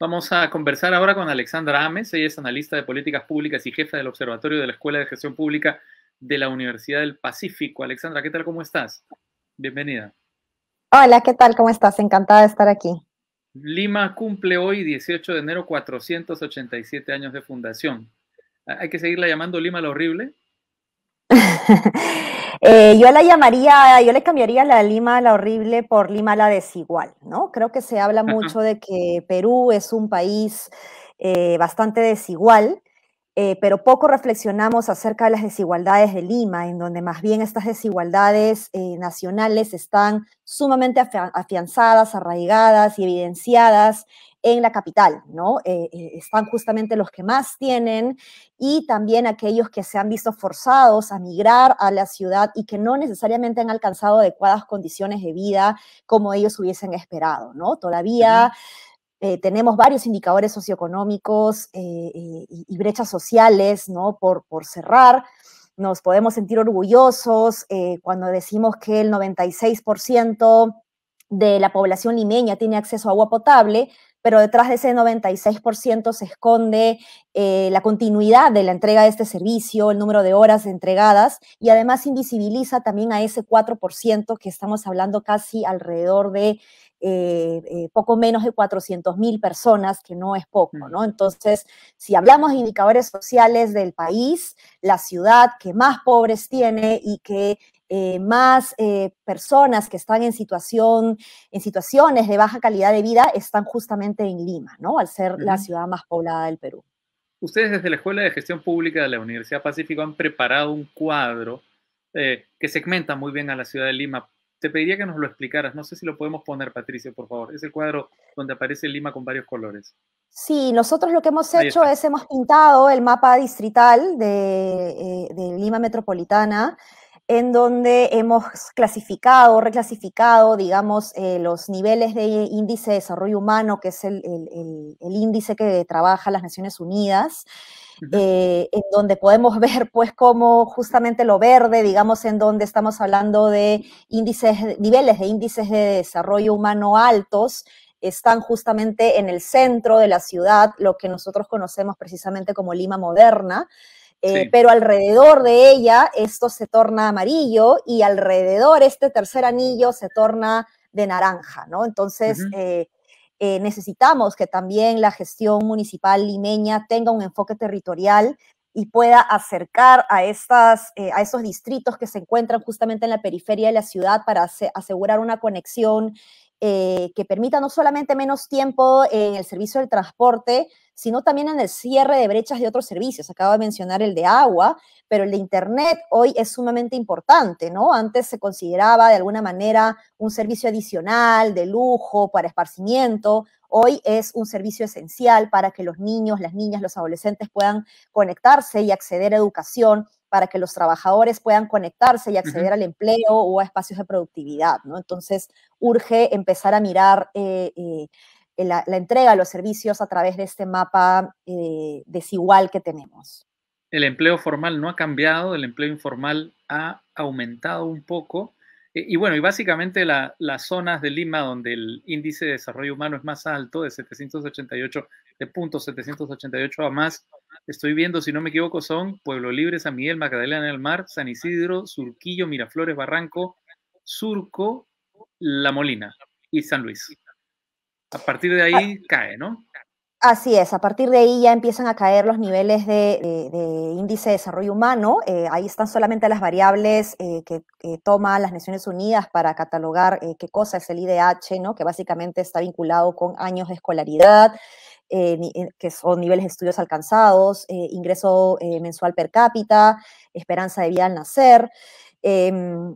Vamos a conversar ahora con Alexandra Ames. Ella es analista de políticas públicas y jefa del Observatorio de la Escuela de Gestión Pública de la Universidad del Pacífico. Alexandra, ¿qué tal? ¿Cómo estás? Bienvenida. Hola, ¿qué tal? ¿Cómo estás? Encantada de estar aquí. Lima cumple hoy, 18 de enero, 487 años de fundación. ¿Hay que seguirla llamando Lima lo Horrible? Eh, yo la llamaría, yo le cambiaría la Lima la horrible por Lima la desigual, ¿no? Creo que se habla mucho de que Perú es un país eh, bastante desigual eh, pero poco reflexionamos acerca de las desigualdades de Lima, en donde más bien estas desigualdades eh, nacionales están sumamente afianzadas, arraigadas y evidenciadas en la capital, ¿no? Eh, están justamente los que más tienen y también aquellos que se han visto forzados a migrar a la ciudad y que no necesariamente han alcanzado adecuadas condiciones de vida como ellos hubiesen esperado, ¿no? Todavía... Eh, tenemos varios indicadores socioeconómicos eh, eh, y, brechas sociales, Por, cerrar. Nos podemos sentir orgullosos cuando decimos que el 96% de la población limeña tiene acceso a agua potable, pero detrás de ese 96% se esconde eh, la continuidad de la entrega de este servicio, el número de horas entregadas y además invisibiliza también a ese 4% que estamos hablando casi alrededor de eh, eh, poco menos de 400 mil personas, que no es poco, mm. ¿no? Entonces, si hablamos de indicadores sociales del país, la ciudad que más pobres tiene y que eh, más eh, personas que están en, situación, en situaciones de baja calidad de vida están justamente en Lima, ¿no? Al ser la ciudad más poblada del Perú. Ustedes desde la Escuela de Gestión Pública de la Universidad Pacífico han preparado un cuadro eh, que segmenta muy bien a la ciudad de Lima. Te pediría que nos lo explicaras. No sé si lo podemos poner, Patricio, por favor. Es el cuadro donde aparece Lima con varios colores. Sí, nosotros lo que hemos hecho es hemos pintado el mapa distrital de, de Lima Metropolitana en donde hemos clasificado, reclasificado, digamos, eh, los niveles de índice de desarrollo humano, que es el, índice que trabaja las Naciones Unidas, eh, en donde podemos ver, pues, cómo justamente lo verde, digamos, en donde estamos hablando de niveles de índices de desarrollo humano altos, están justamente en el centro de la ciudad, lo que nosotros conocemos precisamente como Lima moderna, pero alrededor de ella esto se torna amarillo y alrededor este tercer anillo se torna de naranja, ¿no? Entonces, eh, eh, necesitamos que también la gestión municipal limeña tenga un enfoque territorial y pueda acercar a, estas, eh, a esos distritos que se encuentran justamente en la periferia de la ciudad para asegurar una conexión eh, que permita no solamente menos tiempo en el servicio del transporte, sino también en el cierre de brechas de otros servicios. Acabo de mencionar el de agua, pero el de Internet hoy es sumamente importante, ¿no? Antes se consideraba de alguna manera un servicio adicional, de lujo, para esparcimiento. Hoy es un servicio esencial para que los niños, las niñas, los adolescentes puedan conectarse y acceder a educación para que los trabajadores puedan conectarse y acceder al empleo o a espacios de productividad, ¿no? Entonces, urge empezar a mirar eh, eh, eh, la, entrega de los servicios a través de este mapa desigual que tenemos. El empleo formal no ha cambiado, el empleo informal ha aumentado un poco, y, bueno, y básicamente las zonas de Lima donde el índice de desarrollo humano es más alto, de 788, de puntos 788 a más, estoy viendo, si no me equivoco, son Pueblo Libre, San Miguel, Magdalena del Mar, San Isidro, Surquillo, Miraflores, Barranco, Surco, La Molina y San Luis. A partir de ahí ah, cae, ¿no? Así es, a partir de ahí ya empiezan a caer los niveles de, índice de desarrollo humano. Eh, ahí están solamente las variables eh, que toma toman las Naciones Unidas para catalogar eh, qué cosa es el IDH, ¿no? que básicamente está vinculado con años de escolaridad, que son niveles de estudios alcanzados, ingreso mensual per cápita, esperanza de vida al nacer. Em,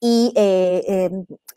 y eh, eh,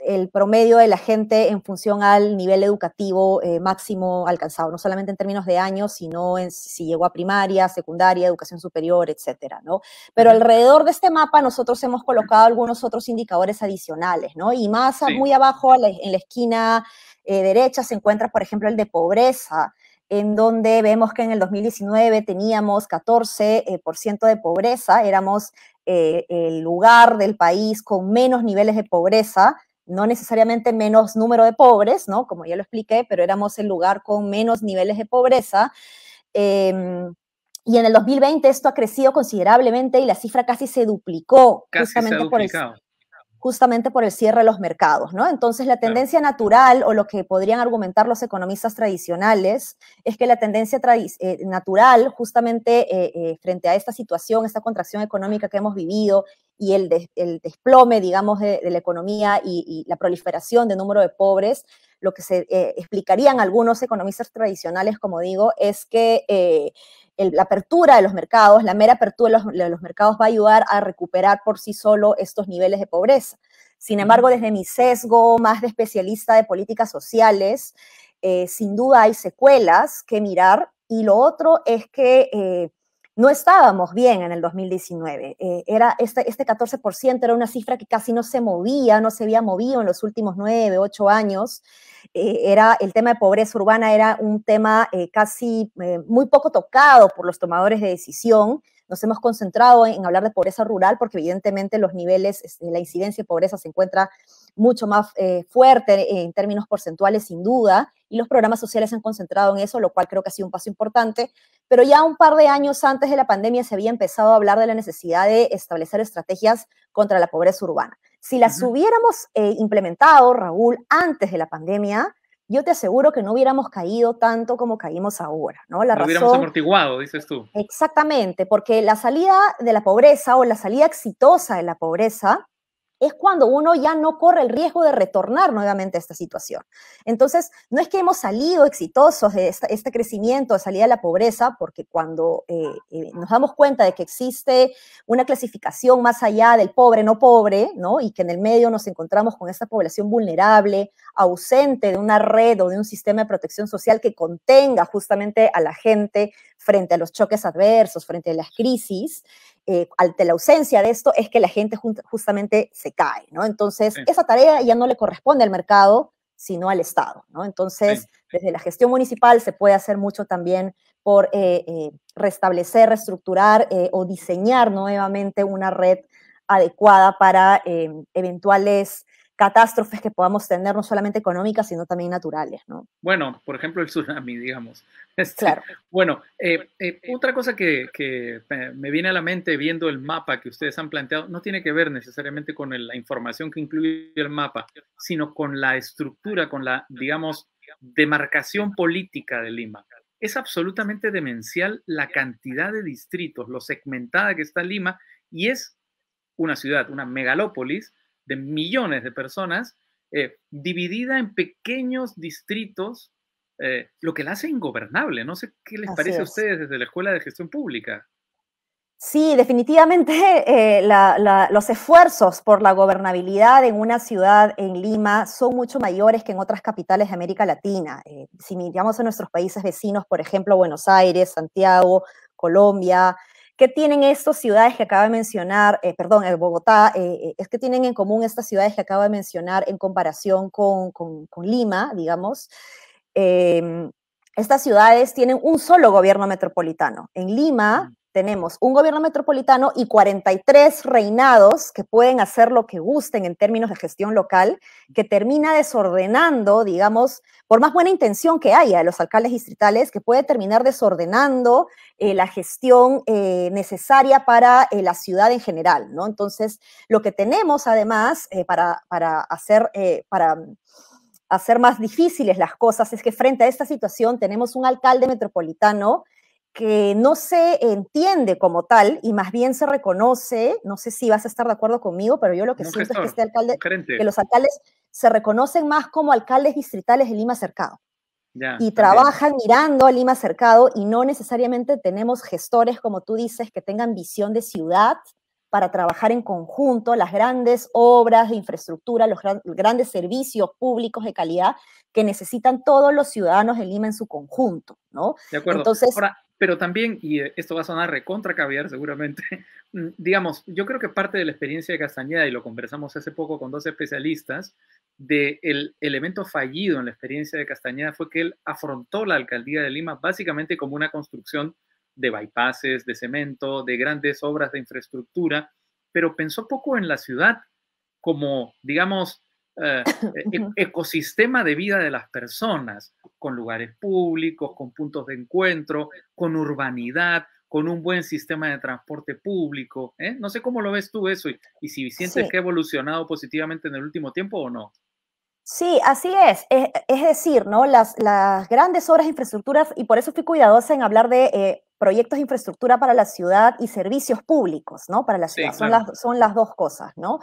el promedio de la gente en función al nivel educativo eh, máximo alcanzado, no solamente en términos de años, sino en si llegó a primaria, secundaria, educación superior, etcétera, ¿no? Pero alrededor de este mapa nosotros hemos colocado algunos otros indicadores adicionales, ¿no? Y más muy abajo, en la esquina derecha, se encuentra, por ejemplo, el de pobreza, en donde vemos que en el 2019 teníamos 14% de pobreza, éramos eh, el lugar del país con menos niveles de pobreza, no necesariamente menos número de pobres, ¿no? Como ya lo expliqué, pero éramos el lugar con menos niveles de pobreza. Em, y en el 2020 esto ha crecido considerablemente y la cifra casi se duplicó. justamente Por eso justamente por el cierre de los mercados, ¿no? Entonces la tendencia natural o lo que podrían argumentar los economistas tradicionales es que la tendencia eh, natural justamente eh, eh, frente a esta situación, esta contracción económica que hemos vivido y el, desplome, digamos, de, la economía y, y, la proliferación de número de pobres, lo que se explicarían algunos economistas tradicionales, como digo, es que la apertura de los mercados, la mera apertura de los, mercados va a ayudar a recuperar por sí solo estos niveles de pobreza. Sin embargo, desde mi sesgo más de especialista de políticas sociales, eh, sin duda hay secuelas que mirar. Y lo otro es que eh, no estábamos bien en el 2019. Eh, era este, 14% este era una cifra que casi no se movía, no se había movido en los últimos nueve, ocho años. Eh, era, el tema de pobreza urbana era un tema eh, casi muy poco tocado por los tomadores de decisión. Nos hemos concentrado en hablar de pobreza rural porque evidentemente los niveles, este, la incidencia de pobreza se encuentra mucho más eh, fuerte en términos porcentuales, sin duda, y los programas sociales se han concentrado en eso, lo cual creo que ha sido un paso importante. Pero ya un par de años antes de la pandemia se había empezado a hablar de la necesidad de establecer estrategias contra la pobreza urbana. Si las hubiéramos eh, implementado, Raúl, antes de la pandemia, yo te aseguro que no hubiéramos caído tanto como caímos ahora, ¿no? La hubiéramos amortiguado, dices tú. Exactamente, porque la salida de la pobreza o la salida exitosa de la pobreza es cuando uno ya no corre el riesgo de retornar nuevamente a esta situación. Entonces, no es que hemos salido exitosos de este crecimiento, de salida de la pobreza, porque cuando eh, eh, nos damos cuenta de que existe una clasificación más allá del pobre, no pobre, y que en el medio nos encontramos con esta población vulnerable, ausente de una red o de un sistema de protección social que contenga justamente a la gente frente a los choques adversos, frente a las crisis, eh, ante la ausencia de esto es que la gente justamente se cae, ¿no? Entonces, esa tarea ya no le corresponde al mercado, sino al Estado, ¿no? Entonces, desde la gestión municipal se puede hacer mucho también por eh, eh, restablecer, reestructurar eh, o diseñar nuevamente una red adecuada para eventuales catástrofes que podamos tener, no solamente económicas, sino también naturales, ¿no? Bueno, por ejemplo, el tsunami, digamos. Este, claro. Bueno, eh, eh, otra cosa que, me viene a la mente viendo el mapa que ustedes han planteado, no tiene que ver necesariamente con la información que incluye el mapa, sino con la estructura, con la, digamos, demarcación política de Lima. Es absolutamente demencial la cantidad de distritos, lo segmentada que está Lima, y es una ciudad, una megalópolis, de millones de personas, eh, dividida en pequeños distritos, eh, lo que la hace ingobernable. No sé qué les parece a ustedes desde la Escuela de Gestión Pública. Sí, definitivamente eh, los esfuerzos por la gobernabilidad en una ciudad, en Lima, son mucho mayores que en otras capitales de América Latina. si miramos a nuestros países vecinos, por ejemplo, Buenos Aires, Santiago, Colombia, ¿Qué tienen estas ciudades que acaba de mencionar, eh, perdón, el eh, Bogotá, eh, es que tienen en común estas ciudades que acaba de mencionar en comparación con, Lima, digamos? Em, estas ciudades tienen un solo gobierno metropolitano. En Lima mm tenemos un gobierno metropolitano y 43 reinados que pueden hacer lo que gusten en términos de gestión local, que termina desordenando, digamos, por más buena intención que haya de los alcaldes distritales, que puede terminar desordenando eh, la gestión eh, necesaria para eh, la ciudad en general, ¿no? Entonces, lo que tenemos además para, hacer, para mm, hacer más difíciles las cosas es que frente a esta situación tenemos un alcalde metropolitano que no se entiende como tal y más bien se reconoce, no sé si vas a estar de acuerdo conmigo, pero yo lo que siento es que, este alcalde, que los alcaldes se reconocen más como alcaldes distritales de Lima Cercado. y trabajan mirando a Lima Cercado y no necesariamente tenemos gestores, como tú dices, que tengan visión de ciudad, para trabajar en conjunto las grandes obras de infraestructura, los grandes servicios públicos de calidad que necesitan todos los ciudadanos de Lima en su conjunto, ¿no? De acuerdo. pero también, y esto va a sonar recontra caviar seguramente, mm, digamos, yo creo que parte de la experiencia de Castañeda, y lo conversamos hace poco con dos especialistas, del elemento fallido en la experiencia de Castañeda fue que él afrontó la alcaldía de Lima básicamente como una construcción de bypasses, de cemento, de grandes obras de infraestructura, pero pensó poco en la ciudad como, digamos, eh, e-, ecosistema de vida de las personas, con lugares públicos, con puntos de encuentro, con urbanidad, con un buen sistema de transporte público. ¿eh? No sé cómo lo ves tú eso y, si sientes que ha evolucionado positivamente en el último tiempo o no. Sí, así es. E, es, decir, ¿no? Las, grandes obras de infraestructura, y por eso fui cuidadosa en hablar de eh, proyectos de infraestructura para la ciudad y servicios públicos, ¿no? Para la ciudad. son, las, dos cosas, ¿no?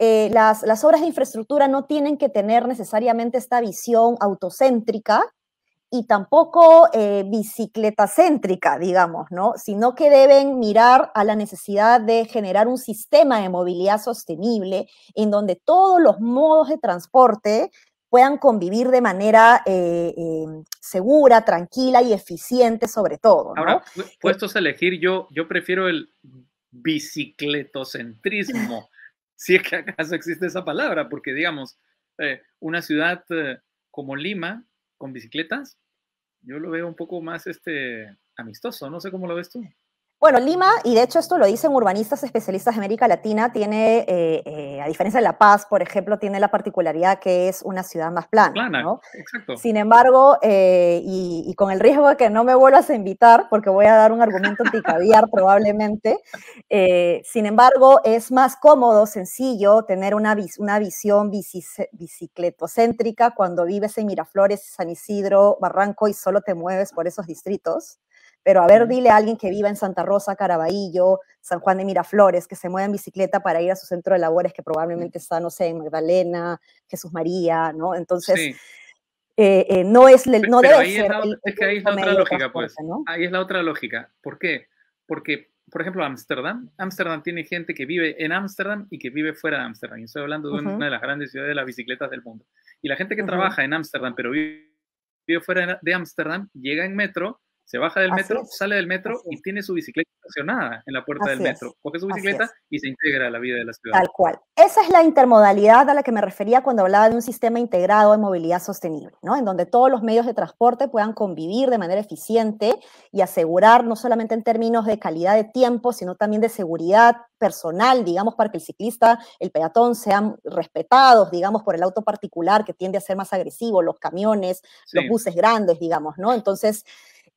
Eh, las, las obras de infraestructura no tienen que tener necesariamente esta visión autocéntrica, y tampoco eh, bicicleta céntrica, digamos, ¿no? Sino que deben mirar a la necesidad de generar un sistema de movilidad sostenible en donde todos los modos de transporte puedan convivir de manera eh, eh, segura, tranquila y eficiente sobre todo. Ahora, puestos a elegir, yo, yo prefiero el bicicletocentrismo, si es que acaso existe esa palabra, porque digamos, una ciudad como Lima, con bicicletas, yo lo veo un poco más este, amistoso, no sé cómo lo ves tú. Bueno, Lima, y de hecho esto lo dicen urbanistas especialistas de América Latina, tiene, eh, eh, a diferencia de La Paz, por ejemplo, tiene la particularidad que es una ciudad más plana. plana ¿no? exacto. Sin embargo, eh, y, con el riesgo de que no me vuelvas a invitar, porque voy a dar un argumento anticaviar probablemente, sin embargo, es más cómodo, sencillo, tener una, una visión bicicletocéntrica cuando vives en Miraflores, San Isidro, Barranco y solo te mueves por esos distritos. Pero a ver, dile a alguien que viva en Santa Rosa, Caraballo, San Juan de Miraflores, que se mueva en bicicleta para ir a su centro de labores, que mm. probablemente está, no sé, en Magdalena, Jesús María, ¿no? Entonces, eh, eh, no es, no debe ser. Es, la, que ahí es la otra lógica, pues. ¿no? Ahí es la otra lógica. ¿Por qué? Porque, por ejemplo, Ámsterdam. Ámsterdam tiene gente que vive en Ámsterdam y que vive fuera de Ámsterdam. Estoy hablando de una de las grandes ciudades de las bicicletas del mundo. Y la gente que trabaja en Ámsterdam, pero vive fuera de Ámsterdam, llega en metro se baja del metro, sale del metro y tiene su bicicleta estacionada en la puerta del metro. Coge su bicicleta y se integra a la vida de la ciudad. Tal cual. Esa es la intermodalidad a la que me refería cuando hablaba de un sistema integrado de movilidad sostenible, ¿no? En donde todos los medios de transporte puedan convivir de manera eficiente y asegurar no solamente en términos de calidad de tiempo, sino también de seguridad personal, digamos, para que el ciclista, el peatón sean respetados, digamos, por el auto particular que tiende a ser más agresivo, los camiones, los buses grandes, digamos, ¿no? Entonces,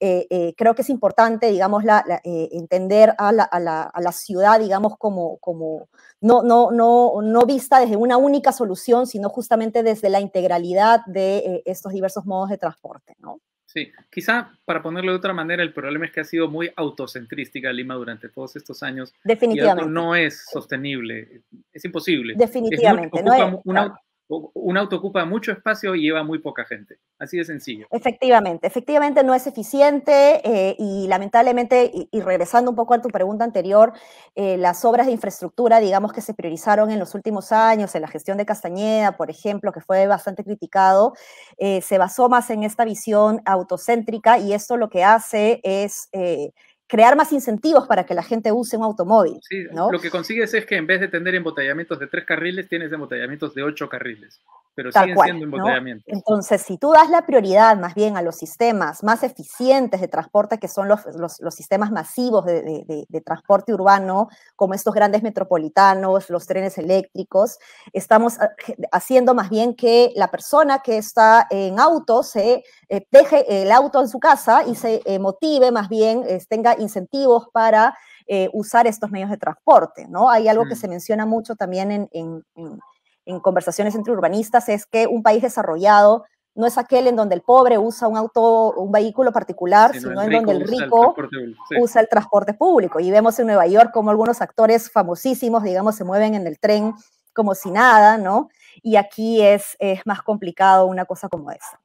eh, eh, creo que es importante, digamos, la, eh, entender a la, ciudad, digamos, como, como no, no, no, no vista desde una única solución, sino justamente desde la integralidad de estos diversos modos de transporte, ¿no? Sí, quizá para ponerlo de otra manera, el problema es que ha sido muy autocentrística Lima durante todos estos años. Definitivamente. no es sostenible, es imposible. Definitivamente. no un auto ocupa mucho espacio y lleva muy poca gente. Así de sencillo. Efectivamente, efectivamente no es eficiente eh, y lamentablemente, y, regresando un poco a tu pregunta anterior, eh, las obras de infraestructura, digamos que se priorizaron en los últimos años, en la gestión de Castañeda, por ejemplo, que fue bastante criticado, eh, se basó más en esta visión autocéntrica y esto lo que hace es crear más incentivos para que la gente use un automóvil. lo que consigues es que en vez de tener embotellamientos de tres carriles, tienes embotellamientos de ocho carriles, pero siguen siendo embotellamientos. Entonces, si tú das la prioridad más bien a los sistemas más eficientes de transporte, que son los, sistemas masivos de, de, transporte urbano, como estos grandes metropolitanos, los trenes eléctricos, estamos haciendo más bien que la persona que está en auto se eh, deje el auto en su casa y se eh, motive más bien, eh, tenga incentivos para usar estos medios de transporte, ¿no? Hay algo que se menciona mucho también en, conversaciones entre urbanistas, es que un país desarrollado no es aquel en donde el pobre usa un auto, un vehículo particular, sino, en donde el rico usa el, usa el, transporte público. Y vemos en Nueva York como algunos actores famosísimos, digamos, se mueven en el tren como si nada, ¿no? Y aquí es, es más complicado una cosa como esa.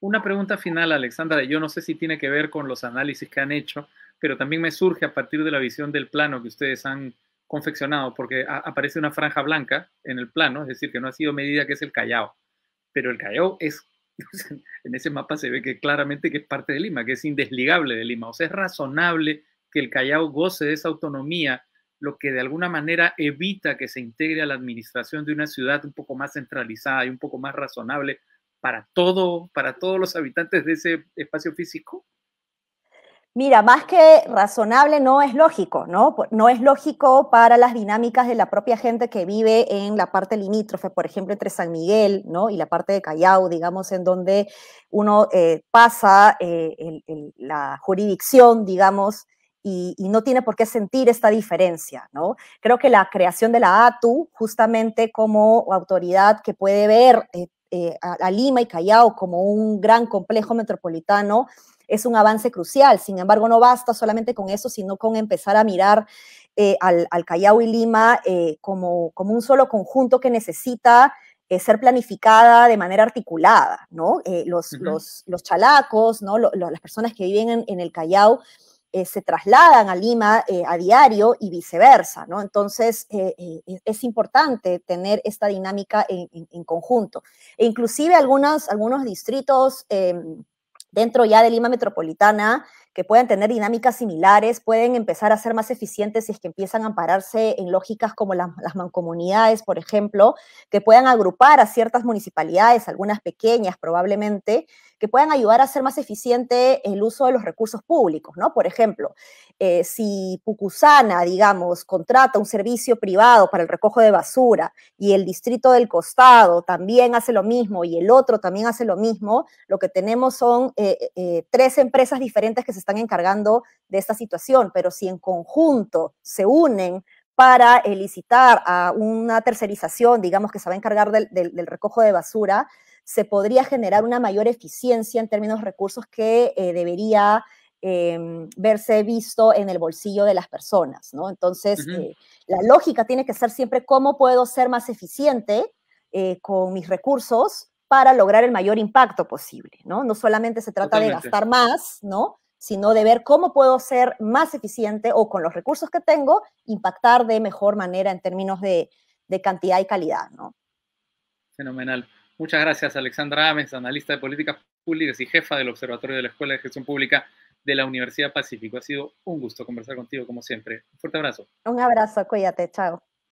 Una pregunta final, Alexandra. Yo no sé si tiene que ver con los análisis que han hecho, pero también me surge a partir de la visión del plano que ustedes han confeccionado, porque aparece una franja blanca en el plano, es decir, que no ha sido medida que es el Callao. Pero el Callao es, en ese mapa se ve que claramente que es parte de Lima, que es indesligable de Lima. O sea, es razonable que el Callao goce de esa autonomía, lo que de alguna manera evita que se integre a la administración de una ciudad un poco más centralizada y un poco más razonable para todo, para todos los habitantes de ese espacio físico? Mira, más que razonable no es lógico, ¿no? No es lógico para las dinámicas de la propia gente que vive en la parte limítrofe, por ejemplo, entre San Miguel, ¿no? Y la parte de Callao, digamos, en donde uno eh, pasa eh, la jurisdicción, digamos, y, no tiene por qué sentir esta diferencia, ¿no? Creo que la creación de la ATU, justamente como autoridad que puede ver eh, eh, a Lima y Callao como un gran complejo metropolitano es un avance crucial. Sin embargo, no basta solamente con eso, sino con empezar a mirar eh, al, Callao y Lima eh, como, como un solo conjunto que necesita ser planificada de manera articulada, ¿no? Los, los, chalacos, ¿no? las personas que viven en el Callao eh, se trasladan a Lima eh, a diario y viceversa, ¿no? Entonces, eh, es importante tener esta dinámica en, conjunto. E inclusive algunos, algunos distritos em, dentro ya de Lima Metropolitana que puedan tener dinámicas similares, pueden empezar a ser más eficientes si es que empiezan a ampararse en lógicas como las, mancomunidades, por ejemplo, que puedan agrupar a ciertas municipalidades, algunas pequeñas probablemente, que puedan ayudar a hacer más eficiente el uso de los recursos públicos, ¿no? Por ejemplo, eh, si Pucusana, digamos, contrata un servicio privado para el recojo de basura y el distrito del costado también hace lo mismo y el otro también hace lo mismo, lo que tenemos son eh, eh, tres empresas diferentes que se están encargando de esta situación, pero si en conjunto se unen para licitar a una tercerización, digamos, que se va a encargar del, del, del recojo de basura, se podría generar una mayor eficiencia en términos de recursos que eh, debería em, verse visto en el bolsillo de las personas, ¿no? Entonces, eh, la lógica tiene que ser siempre cómo puedo ser más eficiente eh, con mis recursos para lograr el mayor impacto posible, ¿no? No solamente se trata de gastar más, ¿no? sino de ver cómo puedo ser más eficiente o con los recursos que tengo, impactar de mejor manera en términos de, de cantidad y calidad, ¿no? Fenomenal. Muchas gracias, Alexandra Ames, analista de políticas públicas y jefa del Observatorio de la Escuela de Gestión Pública de la Universidad Pacífico. Ha sido un gusto conversar contigo, como siempre. Un fuerte abrazo. Un abrazo, cuídate, chao.